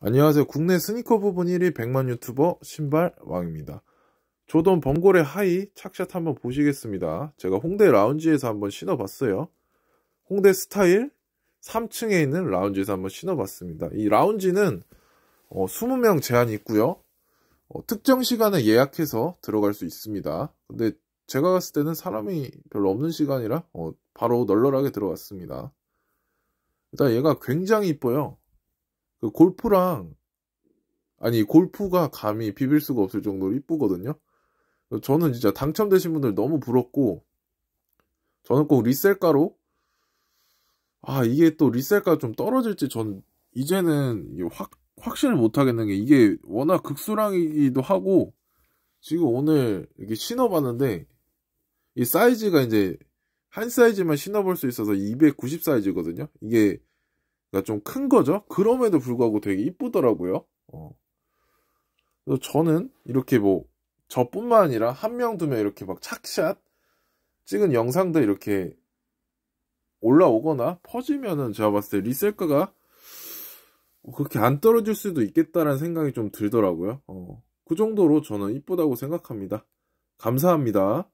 안녕하세요. 국내 스니커 부분 1위 100만 유튜버 신발 왕입니다. 조던 번골의 하이 착샷 한번 보시겠습니다. 제가 홍대 라운지에서 한번 신어봤어요. 홍대 스타일 3층에 있는 라운지에서 한번 신어봤습니다. 이 라운지는 어, 20명 제한이 있고요. 어, 특정 시간에 예약해서 들어갈 수 있습니다. 근데 제가 갔을 때는 사람이 별로 없는 시간이라 어, 바로 널널하게 들어갔습니다. 일단 얘가 굉장히 이뻐요. 그 골프랑 아니 골프가 감히 비빌 수가 없을 정도로 이쁘거든요. 저는 진짜 당첨되신 분들 너무 부럽고 저는 꼭 리셀가로 아 이게 또 리셀가 좀 떨어질지 전 이제는 확 확신을 못 하겠는 게 이게 워낙 극수랑이기도 하고 지금 오늘 이렇게 신어봤는데 이 사이즈가 이제 한 사이즈만 신어볼 수 있어서 290 사이즈거든요. 이게 그러니까 좀큰 거죠. 그럼에도 불구하고 되게 이쁘더라고요. 어. 저는 이렇게 뭐 저뿐만 아니라 한 명, 두 명 이렇게 막 착샷 찍은 영상들 이렇게 올라오거나 퍼지면은 제가 봤을 때 리셀가가 뭐 그렇게 안 떨어질 수도 있겠다라는 생각이 좀 들더라고요. 어. 그 정도로 저는 이쁘다고 생각합니다. 감사합니다.